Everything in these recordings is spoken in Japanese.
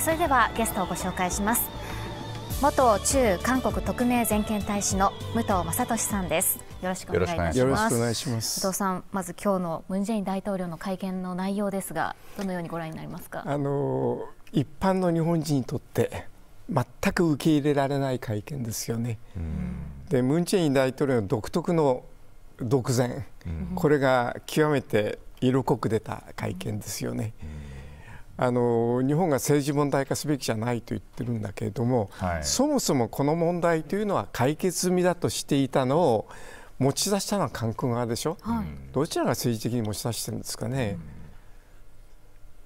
それではゲストをご紹介します元中韓国特命全権大使の武藤正俊さんですよろしくお願いしますよろししくお願います武藤さんまず今日のムンジェイン大統領の会見の内容ですがどのようにご覧になりますかあの一般の日本人にとって全く受け入れられない会見ですよね、でムンジェイン大統領の独特の独善、うん、これが極めて色濃く出た会見ですよね、うんあの日本が政治問題化すべきじゃないと言ってるんだけれども、はい、そもそもこの問題というのは解決済みだとしていたのを持ち出したのは韓国側でしょ、はい、どちらが政治的に持ち出してるんですかね。うん、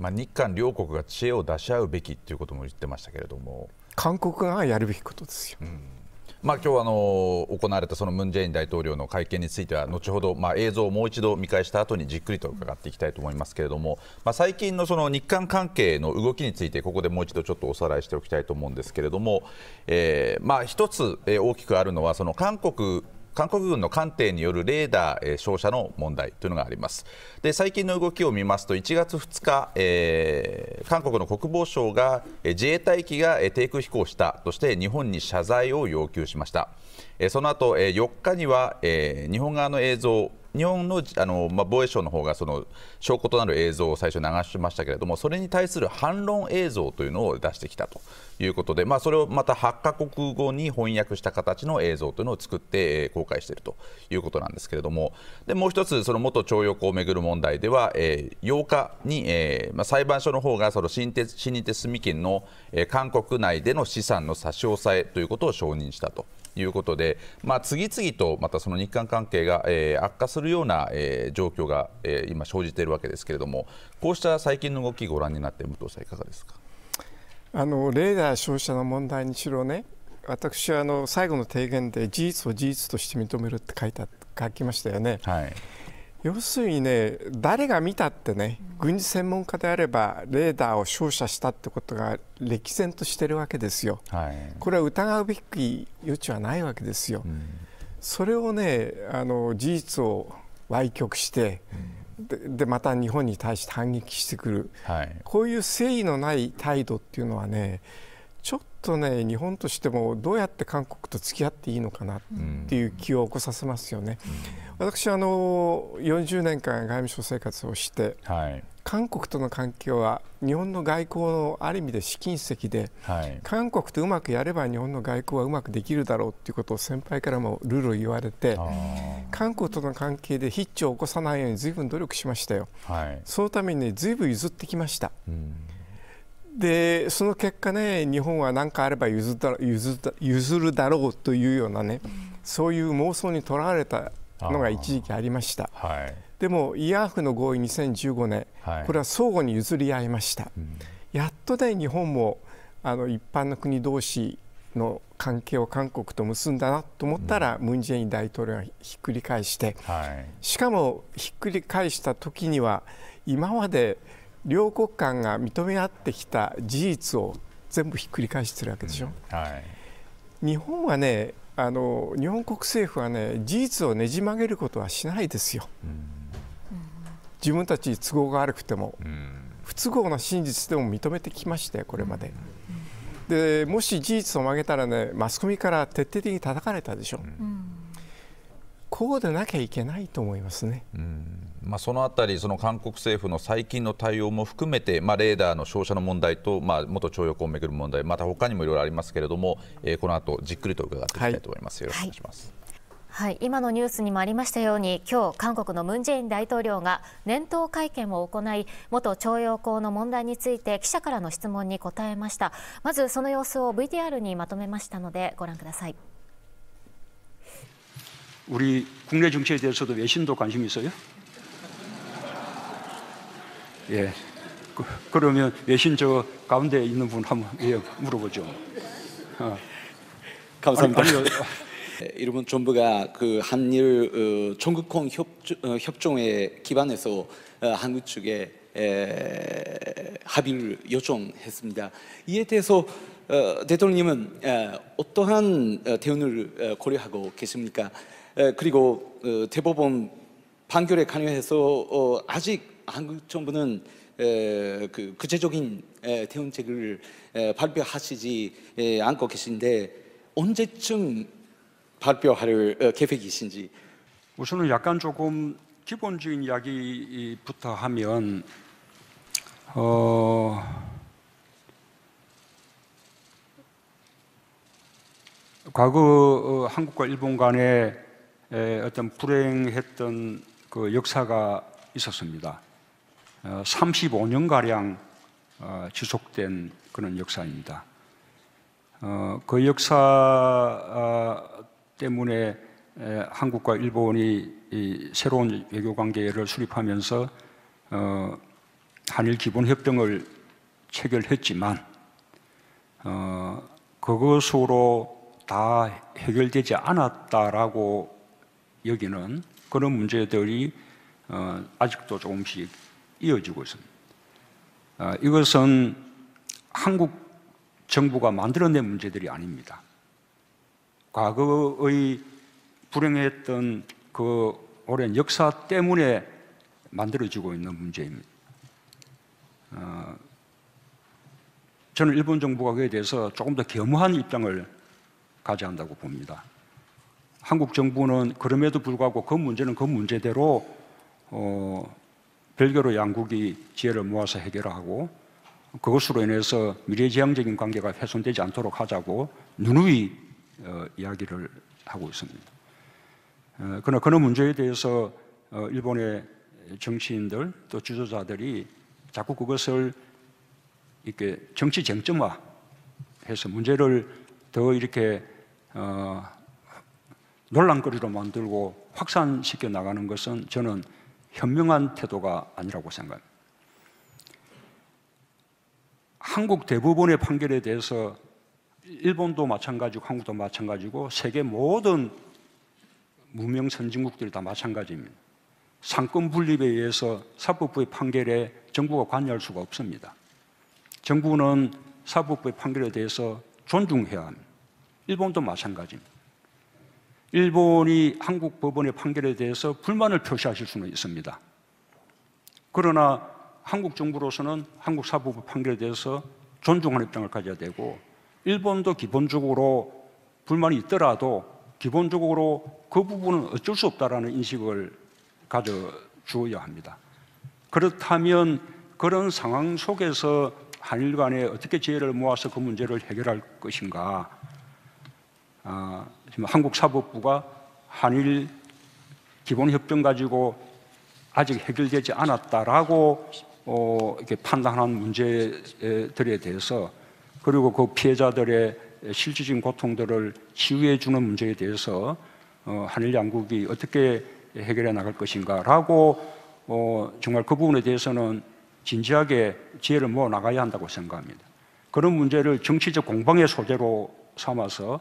まあ、日韓両国が知恵を出し合うべきということも言ってましたけれども韓国側がやるべきことですよ。うんまあ、今日あの行われたそのムン・ジェイン大統領の会見については後ほど、まあ、映像をもう一度見返した後にじっくりと伺っていきたいと思いますけれども、まあ、最近のその日韓関係の動きについてここでもう一度ちょっとおさらいしておきたいと思うんですけれども、えまあ、一つ大きくあるのはその韓国韓国軍の艦艇によるレーダー、えー、照射の問題というのがありますで最近の動きを見ますと1月2日、えー、韓国の国防省が、えー、自衛隊機が、えー、低空飛行したとして日本に謝罪を要求しました、えー、その後、えー、4日には、えー、日本側の映像日本のあの、まあ、防衛省の方がその証拠となる映像を最初流しましたけれども、それに対する反論映像というのを出してきたということで、まあ、それをまた8か国語に翻訳した形の映像というのを作って公開しているということなんですけれども、でもう一つ、その元徴用工をめぐる問題では、えー、8日に、えーまあ、裁判所の方がその新新日手住金の、えー、韓国内での資産の差し押さえということを承認したと。いうことで、まあ、次々とまたその日韓関係が、えー、悪化するような、えー、状況が、えー、今、生じているわけですけれども、こうした最近の動き、ご覧になって、武藤さん、いかがですかあのレーダー照射の問題にしろね、私はあの最後の提言で事実を事実として認めるって書いた書きましたよね。はい要するにね誰が見たってね軍事専門家であればレーダーを照射したってことが歴然としてるわけですよ、はい、これは疑うべき余地はないわけですよ、うん、それをねあの事実を歪曲して、うん、でまた日本に対して反撃してくる、はい、こういう誠意のない態度っていうのはねとね日本としてもどうやって韓国と付き合っていいのかなっていう気を起こさせますよね。うん、私あの40年間外務省生活をして、はい、韓国との関係は日本の外交のある意味で試金石で、はい、韓国とうまくやれば日本の外交はうまくできるだろうということを先輩からもルール言われて韓国との関係でヒッチを起こさないようにずいぶん努力しましたよ、はい、そのために、ね、ぶん譲ってきました。うんでその結果ね日本は何かあれば譲った譲った譲るだろうというようなねそういう妄想にとらわれたのが一時期ありました、はい、でもイヤーフの合意2015年、はい、これは相互に譲り合いました、うん、やっとね日本もあの一般の国同士の関係を韓国と結んだなと思ったら、ムン・ジェイン大統領がひっくり返して、はい、しかもひっくり返した時には今まで両国間が認め合ってきた事実を全部ひっくり返してるわけでしょ。うんはい、日本はねあの日本国政府はね事実をねじ曲げることはしないですよ。うん、自分たち都合が悪くても、うん、不都合な真実でも認めてきましたよこれまで。でもし事実を曲げたらねマスコミから徹底的に叩かれたでしょ。こうでなきゃいけないと思いますね。うんまあ、そのあたり、その韓国政府の最近の対応も含めて、まあ、レーダーの照射の問題と、まあ、元徴用工をめぐる問題、また他にもいろいろありますけれども、えー、この後じっくりと伺っていきたいと思います。はい、よろしくお願いします。はいはい、今のニュースにもありましたように今日韓国のムン・ジェイン大統領が年頭会見を行い元徴用工の問題について記者からの質問に答えましたまずその様子を VTR にまとめましたのでご覧ください우리국내정치에대해서도외신도관심있어요 예. 그, 러면 외신 저 가운데 있는 분 한번 예, 물어보죠. 어. 감사합니다. 아니, 아니, 일본 정부가 그 한일 어, 종국공 협정, 에 기반해서 어, 한국 측에 에, 합의를 요청했습니다. 이에 대해서 어, 대통령님은 에, 어떠한 어, 대응을 어, 고려하고 계십니까? 에, 그리고 어, 대법원 판결에 관여해서 어, 아직 한국 정부는 에, 그 구체적인 에, 대응책을 에, 발표하시지 에, 않고 계신데 언제쯤 발표할 어, 계획이신지 우선은 약간 조금 기본적인 이야기부터 하면 어, 과거 어, 한국과 일본 간에 어떤 불행했던 그 역사가 있었습니다. 35년가량 어, 어, 지속된 그런 역사입니다. 어, 그 역사 때문에 한국과 일본이 새로운 외교 관계를 수립하면서 한일 기본협정을 체결했지만 그것으로 다 해결되지 않았다라고 여기는 그런 문제들이 아직도 조금씩 이어지고 있습니다. 아, 이것은 한국 정부가 만들어낸 문제들이 아닙니다. 과거의 불행했던 그 오랜 역사 때문에 만들어지고 있는 문제입니다. 아, 저는 일본 정부가 그에 대해서 조금 더 겸허한 입장을 가져야 한다고 봅니다. 한국 정부는 그럼에도 불구하고 그 문제는 그 문제대로 어, 별개로 양국이 지혜를 모아서 해결하고 그것으로 인해서 미래지향적인 관계가 훼손되지 않도록 하자고 누누이 어, 이야기를 하고 있습니다. 어, 그러나 그런 문제에 대해서 어, 일본의 정치인들 또 지도자들이 자꾸 그것을 이렇게 정치 쟁점화 해서 문제를 더 이렇게 어, 논란거리로 만들고 확산시켜 나가는 것은 저는 현명한 태도가 아니라고 생각합니다. 한국 대부분의 판결에 대해서 일본도 마찬가지고 한국도 마찬가지고 세계 모든 무명 선진국들 다 마찬가지입니다. 상권 분립에 의해서 사법부의 판결에 정부가 관여할 수가 없습니다. 정부는 사법부의 판결에 대해서 존중해야 합니다. 일본도 마찬가지입니다. 일본이 한국 법원의 판결에 대해서 불만을 표시하실 수는 있습니다. 그러나 한국 정부로서는 한국 사법부 판결에 대해서 존중하는 입장을 가져야 되고 일본도 기본적으로 불만이 있더라도 기본적으로 그 부분은 어쩔 수 없다라는 인식을 가져주어야 합니다. 그렇다면 그런 상황 속에서 한일 간에 어떻게 지혜를 모아서 그 문제를 해결할 것인가 어, 지금 한국 사법부가 한일 기본협정 가지고 아직 해결되지 않았다라고 어, 이렇게 판단한 문제들에 대해서 그리고 그 피해자들의 실질적인 고통들을 치유해 주는 문제에 대해서 어, 한일 양국이 어떻게 해결해 나갈 것인가라고 어, 정말 그 부분에 대해서는 진지하게 지혜를 모아 나가야 한다고 생각합니다. 그런 문제를 정치적 공방의 소재로 삼아서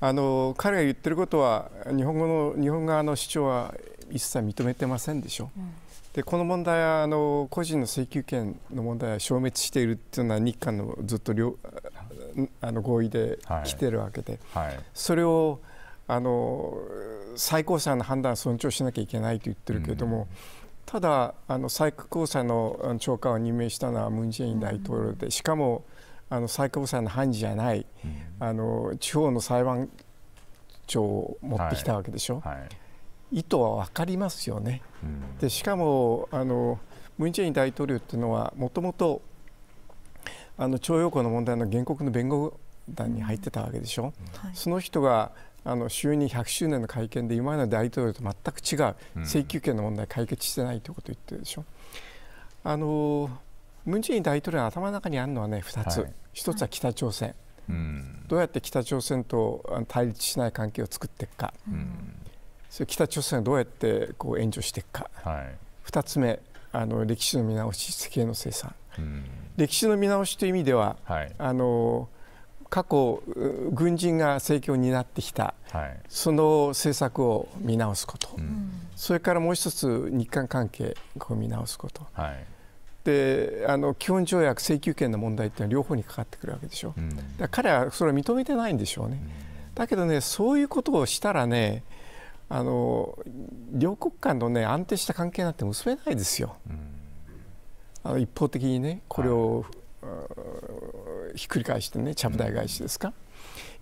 あの彼が言ってることは日本語の日本側の主張は一切認めてませんでしょ。うん、でこの問題はあの個人の請求権の問題は消滅しているっていうのは日韓のずっとあの合意で来てるわけで、はいはい、それをあの最高裁の判断を尊重しなきゃいけないと言ってるけれども、うん、ただあの最高裁の長官を任命したのはムン・ジェイン大統領で、うん、しかもあの最高裁の判事じゃない、うん、あの地方の裁判長を持ってきたわけでしょ、はいはい、意図は分かりますよね、うん、でしかもあのムン・ジェイン大統領っていうのはもともと徴用工の問題の原告の弁護団に入ってたわけでしょ、うんはい、その人があの就任100周年の会見で今の大統領と全く違う請求権の問題解決してないということを言ってるでしょ。あのムン・ジェイン大統領の頭の中にあるのはね2つ、はい、1つは北朝鮮、うん、どうやって北朝鮮と対立しない関係を作っていくか、うん、それ北朝鮮をどうやってこう援助していくか、はい、2つ目あの歴史の見直し、石油の生産、うん、歴史の見直しという意味では、はい、あの過去、軍人が政権を担ってきた、はい、その政策を見直すこと、うん、それからもう一つ日韓関係を見直すこと、はい、であの基本条約請求権の問題っていうのは両方にかかってくるわけでしょ、うん、だ彼はそれは認めてないんでしょうね、うん、だけどねそういうことをしたらねあの両国間のね安定した関係なんて結べないですよ、うん、あの一方的にねこれを、はい、ひっくり返してねちゃぶ台返しですか、うん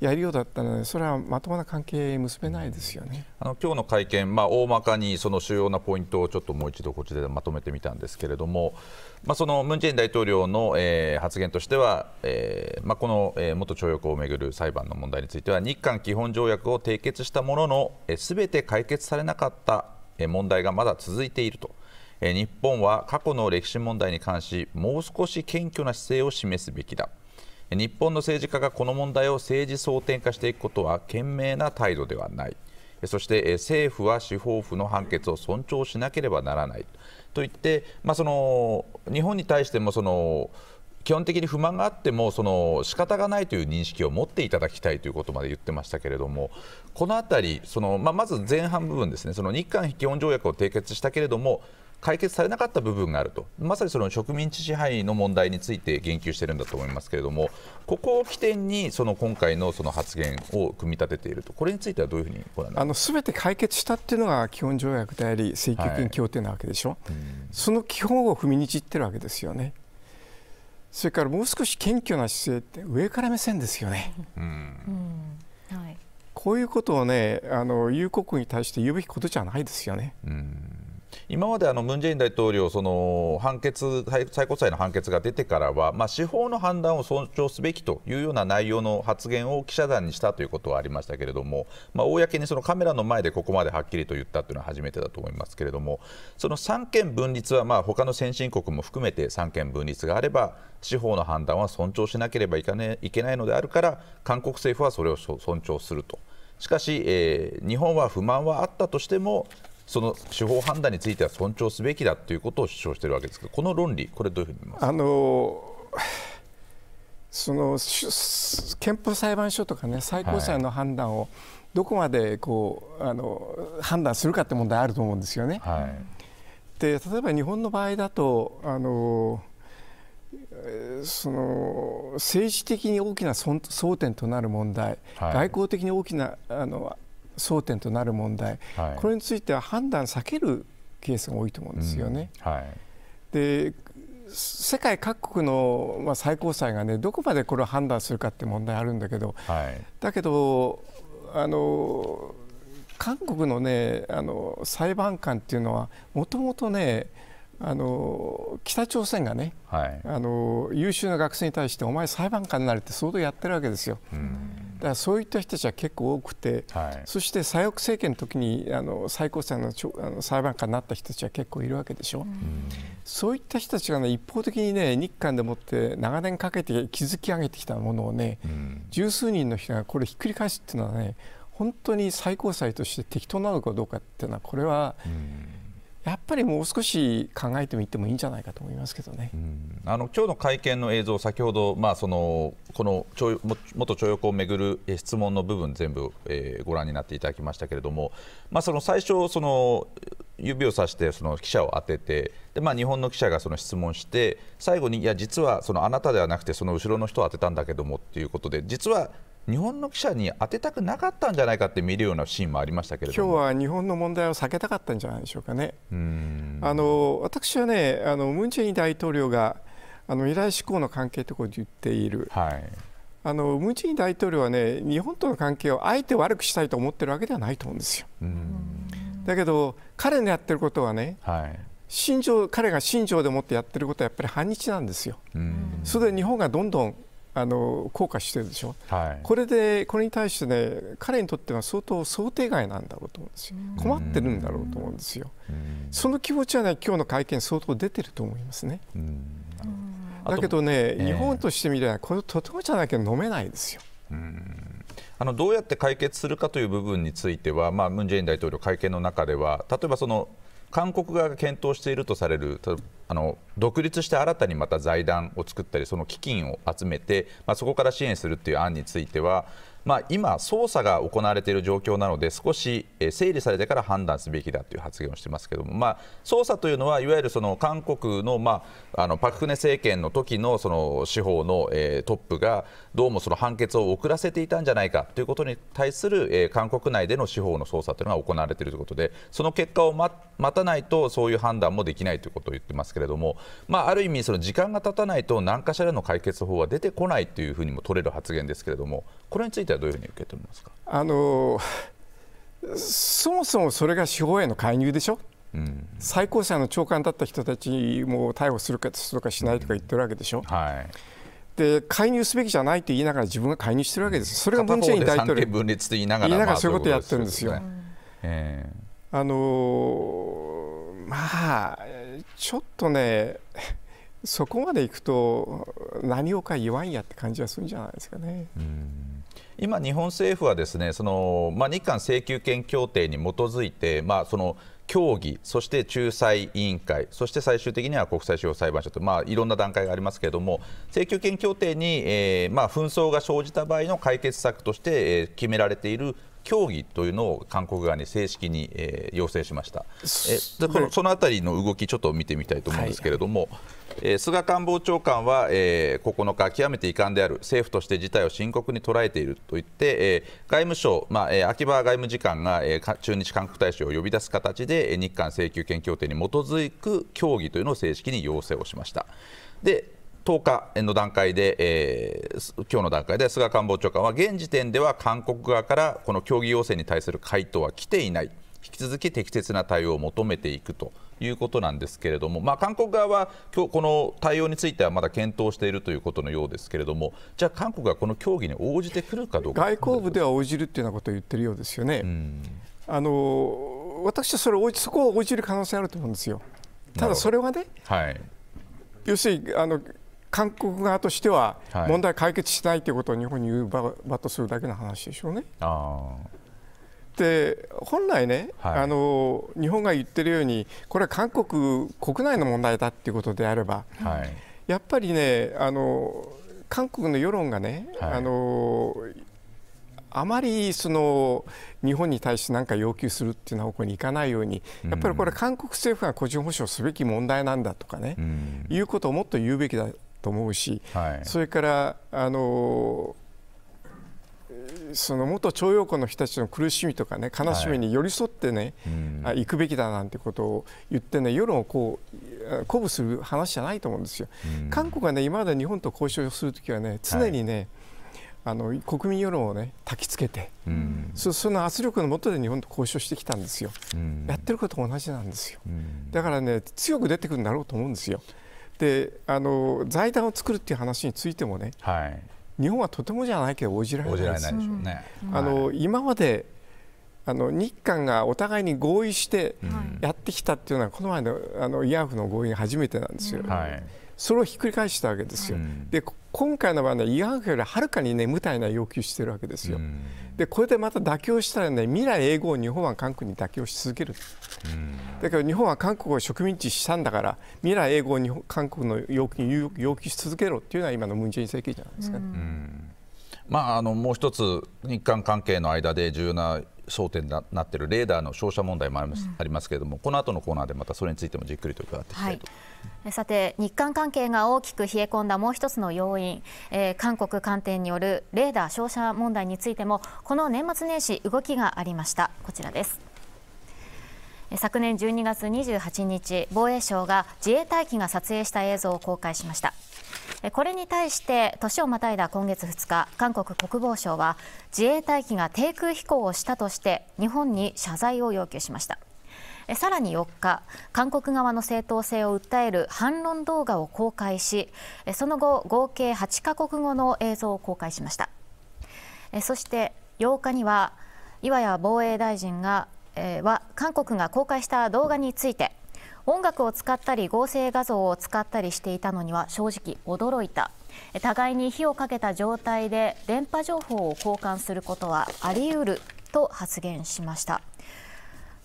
やるようだったのそれはまともな関係結べないですよねあの今日の会見、まあ、大まかにその主要なポイントをちょっともう一度こちらでまとめてみたんですけれども、まあ、そのムン・ジェイン大統領の、えー、発言としては、えーまあ、この、えー、元徴用工をめぐる裁判の問題については日韓基本条約を締結したもののすべ、えー、て解決されなかった問題がまだ続いていると。日本は過去の歴史問題に関しもう少し謙虚な姿勢を示すべきだ日本の政治家がこの問題を政治争点化していくことは賢明な態度ではないそして政府は司法府の判決を尊重しなければならないといって、まあ、その日本に対してもその基本的に不満があってもその仕方がないという認識を持っていただきたいということまで言ってましたけれどもこの辺りその、まあ、まず前半部分ですねその日韓基本条約を締結したけれども解決されなかった部分があると、まさにその植民地支配の問題について言及しているんだと思いますけれども、ここを起点にその今回のその発言を組み立てていると、これについてはどういうふうにご覧になりますべて解決したっていうのが基本条約であり、請求権協定なわけでしょ、はい、その基本を踏みにじってるわけですよね。それからもう少し謙虚な姿勢って上から目線ですよね。うんはい、こういうことをねあの国に対して言うべきことじゃないですよね。うん今まであのムン・ジェイン大統領、その判決最高裁の判決が出てからは、まあ、司法の判断を尊重すべきというような内容の発言を記者団にしたということはありましたけれども、まあ、公にそのカメラの前でここまではっきりと言ったというのは初めてだと思いますけれども、その三権分立は、まあ他の先進国も含めて三権分立があれば、司法の判断は尊重しなければいけないのであるから、韓国政府はそれを尊重すると。しかし、えー、日本は不満はあったとしてもその司法判断については尊重すべきだということを主張しているわけですけど、この論理、これ、どういうふうに見ますあのその憲法裁判所とか、ね、最高裁の判断をどこまでこう、あの判断するかって問題あると思うんですよね。はい、で例えば日本の場合だとあのその政治的に大きな争点となる問題、はい、外交的に大きなあの争点となる問題、はい、これについては判断避けるケースが多いと思うんですよね。うんはい、で世界各国の、ま最高裁がねどこまでこれを判断するかって問題あるんだけど、はい、だけどあの韓国のねあの裁判官っていうのはもともとねあの北朝鮮がね、はい、あの優秀な学生に対してお前裁判官になれって相当やってるわけですよ。うんからそういった人たちは結構多くて、はい、そして左翼政権の時にあの最高裁のあの裁判官になった人たちは結構いるわけでしょ、うん、そういった人たちが、ね、一方的に、ね、日韓でもって長年かけて築き上げてきたものをね、うん、十数人の人がこれひっくり返すっていうのはね本当に最高裁として適当なのかどうかっていうのはこれは、うんやっぱりもう少し考えてみてもいいんじゃないかと思いますけどね。うあの今日の会見の映像、先ほどまあそのこの元徴用工をめぐる質問の部分全部、えー、ご覧になっていただきましたけれども、まあその最初その指をさしてその記者を当ててで、まあ、日本の記者がその質問して最後にいや実はそのあなたではなくてその後ろの人を当てたんだけどもっていうことで実は日本の記者に当てたくなかったんじゃないかって見るようなシーンもありましたけれども今日は日本の問題を避けたかったんじゃないでしょうかね。あの私はねあのムン・ジェイン大統領があの未来志向の関係ってこと言っている、はい、あのムン・ジェイン大統領はね日本との関係をあえて悪くしたいと思ってるわけではないと思うんですよ。だけど彼のやってることはね、はい、信条彼が信条でもってやってることはやっぱり反日なんですよ。それで日本がどんどんあの硬化してるでしょ、はい、これでこれに対してね彼にとっては相当想定外なんだろうと思うんですよ困ってるんだろうと思うんですよその気持ちはね今日の会見相当出てると思いますねだけどね、日本としてみればこれとてもじゃなきゃ飲めないですよあのどうやって解決するかという部分については、まあ、ムン・ジェイン大統領、会見の中では、例えばその韓国側が検討しているとされるあの独立して新たにまた財団を作ったりその基金を集めて、まあ、そこから支援するという案についてはまあ、今、捜査が行われている状況なので、少し整理されてから判断すべきだという発言をしてますけども、まあ、捜査というのは、いわゆるその韓国の,、まあ、あのパク・クネ政権の時のその司法の、えー、トップが、どうもその判決を遅らせていたんじゃないかということに対する、えー、韓国内での司法の捜査というのが行われているということで、その結果を待たないと、そういう判断もできないということを言ってますけれども、まあ、ある意味、その時間が経たないと、何かしらの解決法は出てこないというふうにも取れる発言ですけれども、これについてはどういうふうに受け止めますかあのそもそもそれが司法への介入でしょ、うん、最高裁の長官だった人たちも逮捕するかするかしないとか言ってるわけでしょ。うんはいで介入すべきじゃないと言いながら自分が介入してるわけです、それが文在寅大統領分裂と言いながらそういうことをやってるんですよ。えー、あのまあちょっとねそこまでいくと何をか言わんやって感じがするんじゃないですかね。うん今、日本政府はですねその、まあ、日韓請求権協定に基づいて、まあ、その協議、そして仲裁委員会、そして最終的には国際司法裁判所と、まあ、いろんな段階がありますけれども、請求権協定に、えーまあ、紛争が生じた場合の解決策として、えー、決められている協議というのを韓国側に正式に、えー、要請しました、えでこのその辺りの動き、ちょっと見てみたいと思うんですけれども、はい、えー、菅官房長官は、えー、9日、極めて遺憾である、政府として事態を深刻に捉えていると言って、えー、外務省、まあえー、秋葉外務次官が、えー、中日韓国大使を呼び出す形で、日韓請求権協定に基づく協議というのを正式に要請をしました。で10日の段階で、えー、今日の段階で菅官房長官は現時点では韓国側からこの協議要請に対する回答は来ていない引き続き適切な対応を求めていくということなんですけれども、まあ、韓国側は今日この対応についてはまだ検討しているということのようですけれども、じゃあ、韓国がこの協議に応じてくるかどうか外交部では応じるというようなことを言ってるようですよね。あの私はそれそこを応じる可能性あると思うんですよ。ただそれはね、はい、要するにあの韓国側としては問題解決しないということを日本に言う場とするだけの話でしょうね。で本来ね、はい、あの日本が言ってるようにこれは韓国国内の問題だということであれば、はい、やっぱりねあの韓国の世論がね、はい、あのあまりその日本に対して何か要求するっていう方向にいかないようにやっぱりこれ韓国政府が個人保障すべき問題なんだとかね、うん、いうことをもっと言うべきだと思うし、はい、それからあのその元徴用工の人たちの苦しみとかね悲しみに寄り添ってね、はい、行くべきだなんてことを言ってね世論をこう鼓舞する話じゃないと思うんですよ。韓国はね今まで日本と交渉するときはね常にね、はい、あの国民世論をね焚きつけて、そその圧力のもとで日本と交渉してきたんですよ。やってること同じなんですよ。だからね強く出てくるんだろうと思うんですよ。であの財団を作るっていう話についてもね、はい、日本はとてもじゃないけど応じられないです、ね、あの、はい、今まであの日韓がお互いに合意してやってきたっていうのは、この前のあの慰安婦の合意が初めてなんですよ。はいそれをひっくり返したわけですよ。うん、で今回の場合は違反よりはるかに、ね、無体な要求しているわけですよ。うん、でこれでまた妥協したら、ね、未来永劫日本は韓国に妥協し続ける、うん、だけど日本は韓国を植民地したんだから未来永劫日本韓国の要求に要求し続けろというのは今のムン・ジェイン政権じゃないですかね。まあ、あのもう一つ、日韓関係の間で重要な争点になっているレーダーの照射問題もあります,、けれども、この後のコーナーでまたそれについてもじっくりと伺っていきたいと、はい、さて、日韓関係が大きく冷え込んだもう一つの要因、えー、韓国観点によるレーダー照射問題についても、この年末年始、動きがありました。こちらです。昨年12月28日防衛省が自衛隊機が撮影した映像を公開しましたこれに対して年をまたいだ今月2日韓国国防省は自衛隊機が低空飛行をしたとして日本に謝罪を要求しましたさらに4日韓国側の正当性を訴える反論動画を公開しその後合計8カ国語の映像を公開しましたそして8日には岩谷防衛大臣が、えー、は韓国が公開した動画について音楽を使ったり合成画像を使ったりしていたのには正直驚いた互いに火をかけた状態で電波情報を交換することはあり得ると発言しました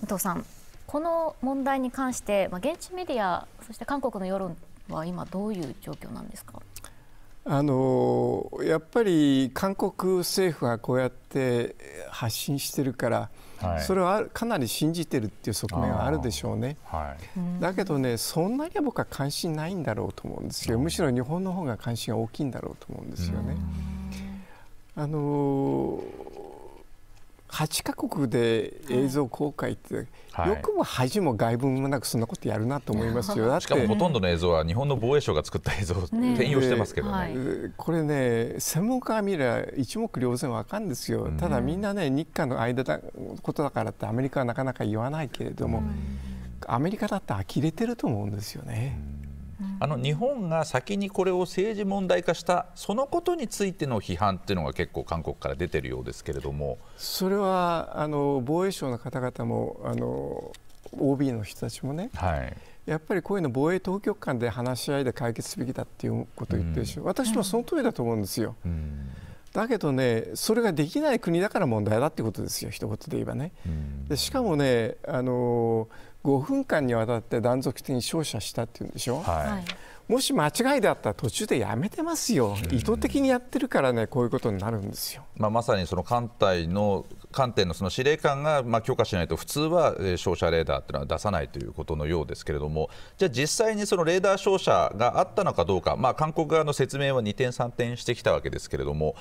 武藤さんこの問題に関して、まあ、現地メディアそして韓国の世論は今どういう状況なんですかあのやっぱり韓国政府はこうやって発信してるからそれはかなり信じてるっていう側面はあるでしょうね、はい、だけどねそんなには僕は関心ないんだろうと思うんですよ、むしろ日本の方が関心が大きいんだろうと思うんですよね。あのー8カ国で映像公開って、はい、よくも恥も外文もなくそんなことやるなと思いますよ、しかもほとんどの映像は日本の防衛省が作った映像を転用してますけどね、はい、これね、専門家が見れば一目瞭然わかるんですよ、うん、ただみんなね、日韓の間だことだからって、アメリカはなかなか言わないけれども、うん、アメリカだって呆れてると思うんですよね。うんあの日本が先にこれを政治問題化したそのことについての批判っていうのが結構韓国から出てるようですけれどもそれはあの防衛省の方々もあの OB の人たちもね、はい、やっぱりこういうの防衛当局間で話し合いで解決すべきだっていうことを言ってるし、うん、私もその通りだと思うんですよ。うん、だけどねそれができない国だから問題だってことですよ一言で言えばね。でしかもねあのー5分間にわたって断続的に照射したっていうんでしょ、はい、もし間違いだったら途中でやめてますよ、意図的にやってるからね、こういうことになるんですよ、まあ、まさにその艦隊の艦艇のその司令官がまあ許可しないと、普通は照射レーダーというのは出さないということのようですけれども、じゃあ、実際にそのレーダー照射があったのかどうか、まあ、韓国側の説明は二転三転してきたわけですけれども、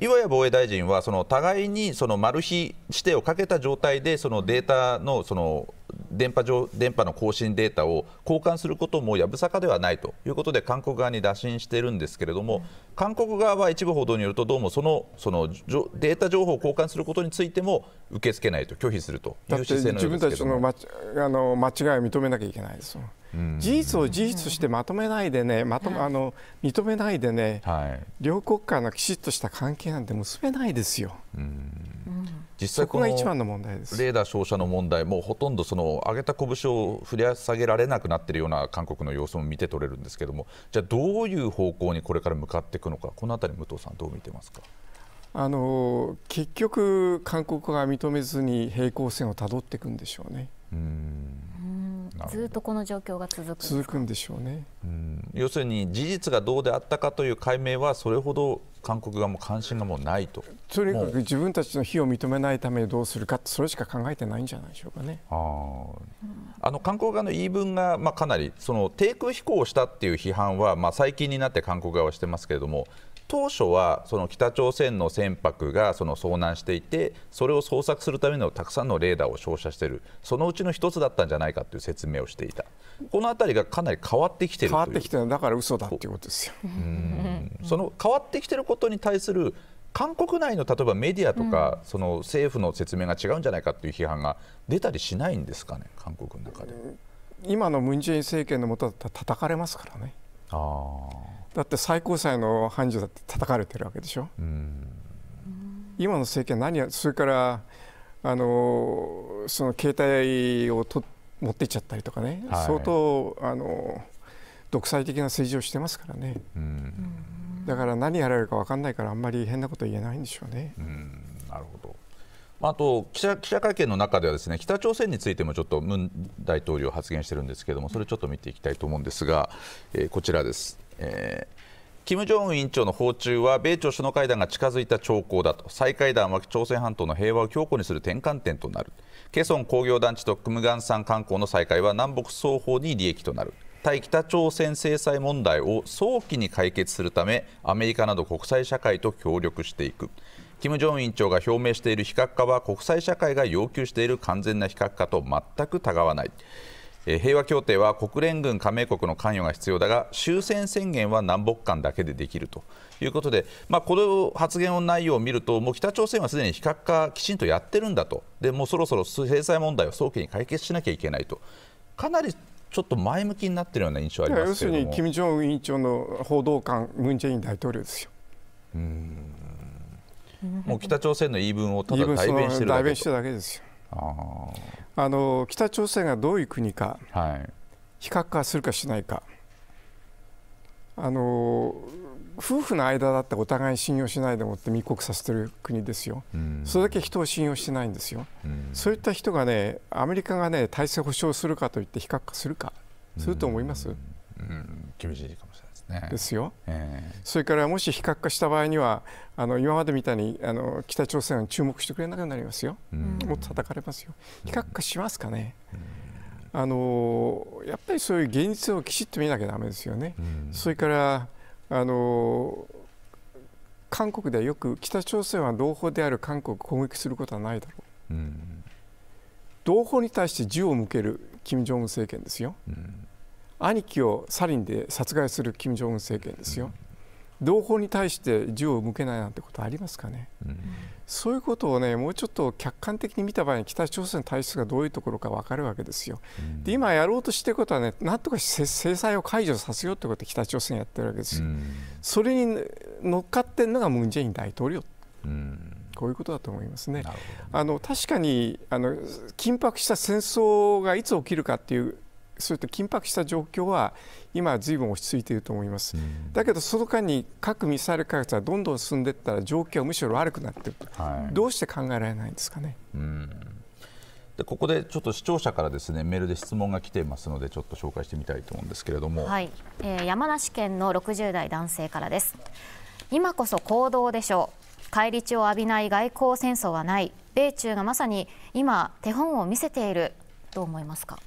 岩谷防衛大臣はその互いにそのマル秘指定をかけた状態でそのデータのその電波上電波の更新データを交換することもやぶさかではないということで韓国側に打診しているんですけれども、韓国側は一部報道によるとどうもそのそのデータ情報を交換することについても受け付けないと拒否するという姿勢のようですけど自分たちの,、ま、あの間違いを認めなきゃいけないですよ。事実を事実としてまとめないでね、まとあの認めないでね、はい、両国間のきちっとした関係なんて結べないですよ。実際このレーダー照射の問題もほとんどその上げた拳を振り下げられなくなっているような韓国の様子も見て取れるんですけどもじゃあどういう方向にこれから向かっていくのかこの辺り武藤さんどう見てますかあの結局韓国が認めずに平行線をたどっていくんでしょうね。うんずっとこの状況が続く続くんでしょうねうん要するに事実がどうであったかという解明はそれほど韓国側も関心がもうないととにかく自分たちの非を認めないためにどうするかそれしか考えてないんじゃないでしょうかねあ、あの韓国側の言い分が、まあ、かなりその低空飛行をしたっていう批判は、まあ、最近になって韓国側はしてますけれども当初はその北朝鮮の船舶がその遭難していてそれを捜索するためのたくさんのレーダーを照射しているそのうちの一つだったんじゃないかという説明をしていたこの辺りがかなり変わってきている変わってきてるだから嘘だっていうことですよ。その変わってきてることに対する韓国内の例えばメディアとか、うん、その政府の説明が違うんじゃないかという批判が出たりしないんですかね韓国の中で。今のムン・ジェイン政権のもとだったら叩かれますからね。だって最高裁の判事だって叩かれてるわけでしょ、うん、今の政権何やそれからあのその携帯をと持っていっちゃったりとかね、はい、相当あの独裁的な政治をしてますからね、うん、だから何やられるか分かんないからあんまり変なこと言えないんでしょうね。うんあと記者記者会見の中ではですね北朝鮮についてもちょっとムン大統領発言してるんですけれどもそれちょっと見ていきたいと思うんですが、えー、こちらです。えー金正恩委員長の訪中は米朝首脳会談が近づいた兆候だと再会談は朝鮮半島の平和を強固にする転換点となるケソン工業団地とクムガン山観光の再開は南北双方に利益となる対北朝鮮制裁問題を早期に解決するためアメリカなど国際社会と協力していく金正恩委員長が表明している非核化は国際社会が要求している完全な非核化と全くたがわない。平和協定は国連軍加盟国の関与が必要だが終戦宣言は南北間だけでできるということで、まあ、この発言の内容を見るともう北朝鮮はすでに非核化きちんとやってるんだとでもうそろそろ制裁問題を早期に解決しなきゃいけないとかなりちょっと前向きになっているような印象ありますけど要するに金正恩委員長の報道官ムン・ジェイン大統領ですよ。うんもう北朝鮮の言い分をただ代弁してるだけしてるだけですよ。あの北朝鮮がどういう国か、はい、非核化するかしないかあの夫婦の間だってお互い信用しないでもって密告させてる国ですよ、うん、それだけ人を信用してないんですよ、うん、そういった人がねアメリカがね体制保障するかといって非核化するかすると思います、うん、厳しいかもですよ、えー、それからもし非核化した場合にはあの今までみたいにあの北朝鮮は注目してくれなくなりますよ、うん、もっと叩かれますよ、非核化しますかね。うん、あのやっぱりそういう現実をきちっと見なきゃだめですよね、うん、それからあの韓国ではよく北朝鮮は同胞である韓国を攻撃することはないだろう、うん、同胞に対して銃を向ける金正恩政権ですよ、うん、兄貴をサリンで殺害する金正恩政権ですよ、同胞に対して銃を向けないなんてことありますかね、うん、そういうことをねもうちょっと客観的に見た場合に北朝鮮の体質がどういうところか分かるわけですよ、うん、で今やろうとしていることはねなんとか制裁を解除させようということで北朝鮮やってるわけですよ、うん、それに乗っかってるのがムン・ジェイン大統領、こういうことだと思いますね。ねあの確かにあの緊迫した戦争がいつ起きるかっていうそういった緊迫した状況は今、ずいぶん落ち着いていると思います、うん、だけど、その間に核・ミサイル開発がどんどん進んでいったら状況はむしろ悪くなっている、はい、どうして考えられないんですかね。うんでここでちょっと視聴者からですねメールで質問が来ていますのでちょっと紹介してみたいと思うんですけれども、はいえー、山梨県の60代男性からです今こそ行動でしょう返り血を浴びない外交戦争はない米中がまさに今手本を見せていると思いますか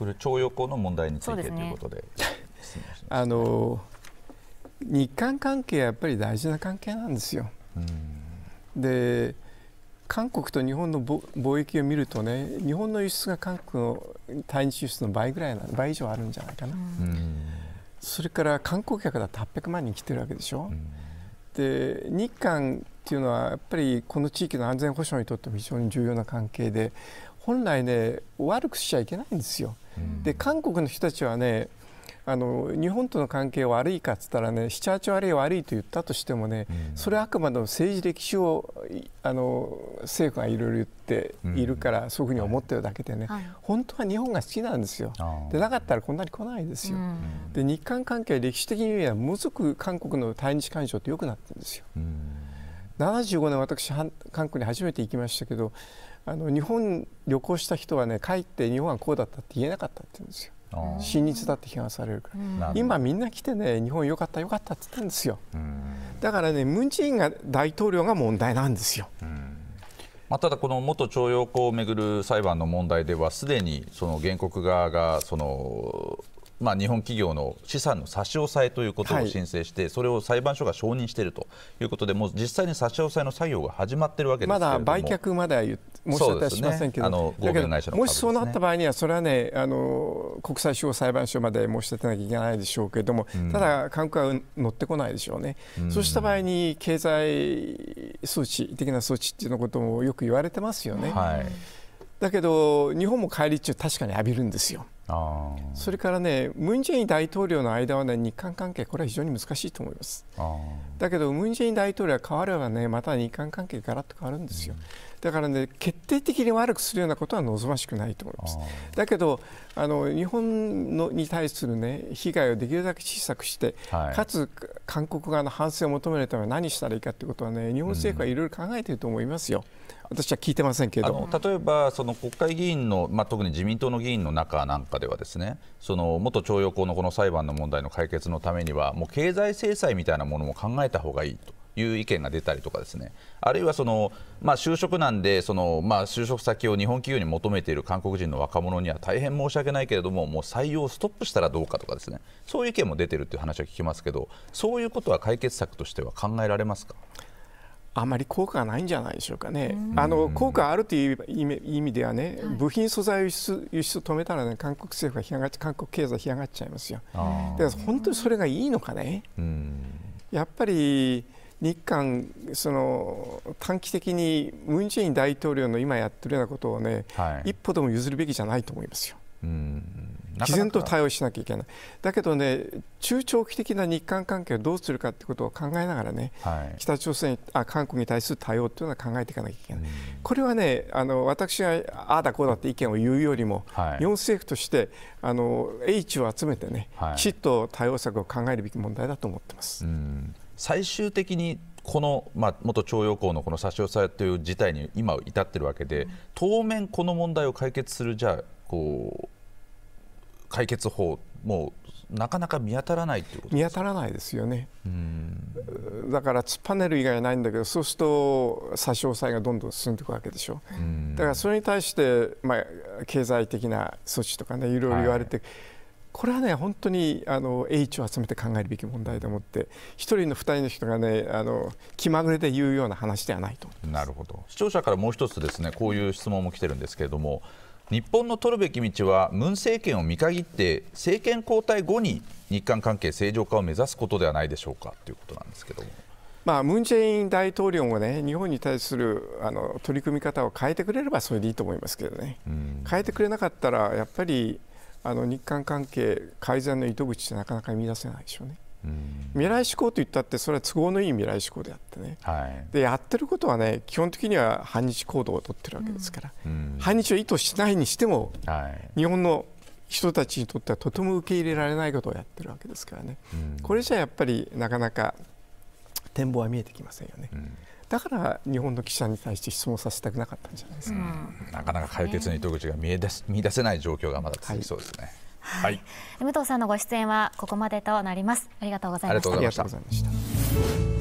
これ徴用工の問題について、ということで。あの日韓関係はやっぱり大事な関係なんですよ。で韓国と日本の貿易を見るとね日本の輸出が韓国の対日輸出の倍ぐらいな倍以上あるんじゃないかな、それから観光客がと800万人来てるわけでしょ、で日韓っていうのはやっぱりこの地域の安全保障にとっても非常に重要な関係で本来ね悪くしちゃいけないんですよ。うん、で韓国の人たちはねあの日本との関係悪いかっつったらね7、8割悪いと言ったとしてもね、うん、それはあくまでも政治歴史をあの政府がいろいろ言っているから、うん、そういうふうに思ってるだけでね、はい、本当は日本が好きなんですよ、でなかったらこんなに来ないですよ、うん、で日韓関係、歴史的に言えばもずく韓国の対日干渉って良くなってるんですよ。75年私、韓国に初めて行きましたけどあの日本旅行した人はね帰って日本はこうだったって言えなかったって言うんですよ親日だって批判されるから、今みんな来てね日本良かった良かったって言ってんですよだからねムン・ジェインが大統領が問題なんですよ。まあ、ただ、この元徴用工をめぐる裁判の問題ではすでにその原告側がそのまあ、日本企業の資産の差し押さえということを申請して、はい、それを裁判所が承認しているということで、もう実際に差し押さえの作業が始まってるわけですけまだ売却までは申し立てはしませんけど、ね、あのもしそうなった場合には、それはねあの、国際司法裁判所まで申し立てなきゃいけないでしょうけれども、うん、ただ、韓国は乗ってこないでしょうね、うん、そうした場合に経済措置的な措置っていうのこともよく言われてますよね。はい、だけど、日本も返り中、確かに浴びるんですよ。それからね、ムン・ジェイン大統領の間はね、日韓関係、これは非常に難しいと思います。だけど、ムン・ジェイン大統領が変わればね、また日韓関係がらっと変わるんですよ。だからね、決定的に悪くするようなことは望ましくないと思います。だけど、あの日本のに対する、ね、被害をできるだけ小さくして、はい、かつ韓国側の反省を求めるために何したらいいかということはね、日本政府はいろいろ考えていると思いますよ。うん私は聞いてませんけど例えばその国会議員の、まあ、特に自民党の議員の中なんかではですねその元徴用工のこの裁判の問題の解決のためにはもう経済制裁みたいなものも考えた方がいいと。いう意見が出たりとかですねあるいはその、まあ、就職難でその、まあ、就職先を日本企業に求めている韓国人の若者には大変申し訳ないけれどももう採用をストップしたらどうかとかですねそういう意見も出てるという話は聞きますけどそういうことは解決策としては考えられますかあまり効果がないんじゃないでしょうかね。あの効果あるという意味ではね、はい、部品素材輸出輸出止めたらね、韓国政府が干上がっ韓国経済干上がっちゃいますよ。だから本当にそれがいいのかね。やっぱり日韓その短期的にムン・ジェイン大統領の今やってるようなことをね、はい、一歩でも譲るべきじゃないと思いますよ。毅然と対応しなきゃいけないだけどね中長期的な日韓関係をどうするかということを考えながらね、はい、北朝鮮あ韓国に対する対応というのは考えていかなきゃいけない、これはねあの私がああだこうだって意見を言うよりも、はい、日本政府としてあの H を集めてね、はい、きちっと対応策を考えるべき問題だと思ってます。うん最終的にこの、まあ、元徴用工のこの差し押さえという事態に今至っているわけで当面、この問題を解決するじゃあこう解決法もうなかなか見当たらないってこと見当たらないですよねだから突っぱねる以外ないんだけどそうすると差し押さえがどんどん進んでいくわけでしょうだからそれに対して、まあ、経済的な措置とかねいろいろ言われて、はい、これはね本当にあの英知を集めて考えるべき問題でもって一人の二人の人がねあの気まぐれで言うような話ではないとなるほど視聴者からもう一つですねこういう質問も来てるんですけれども日本の取るべき道はムン政権を見限って政権交代後に日韓関係正常化を目指すことではないでしょうかということなんですけども。まあ、ムン・ジェイン大統領も、ね、日本に対するあの取り組み方を変えてくれればそれでいいと思いますけどね、変えてくれなかったらやっぱりあの日韓関係改善の糸口ってなかなか見出せないでしょうね。未来志向といったってそれは都合のいい未来志向であってね、はい、でやってることはね基本的には反日行動を取ってるわけですから、うん、反日を意図しないにしても、はい、日本の人たちにとってはとても受け入れられないことをやってるわけですからね、うん、これじゃやっぱりなかなか展望は見えてきませんよね。うんだから日本の記者に対して質問させたくなかったんじゃないですか、うん、なかなか解決の糸口が見え出見出せない状況がまだ続きそうですね。はいはい、武藤さんのご出演はここまでとなりますありがとうございましたありがとうございました。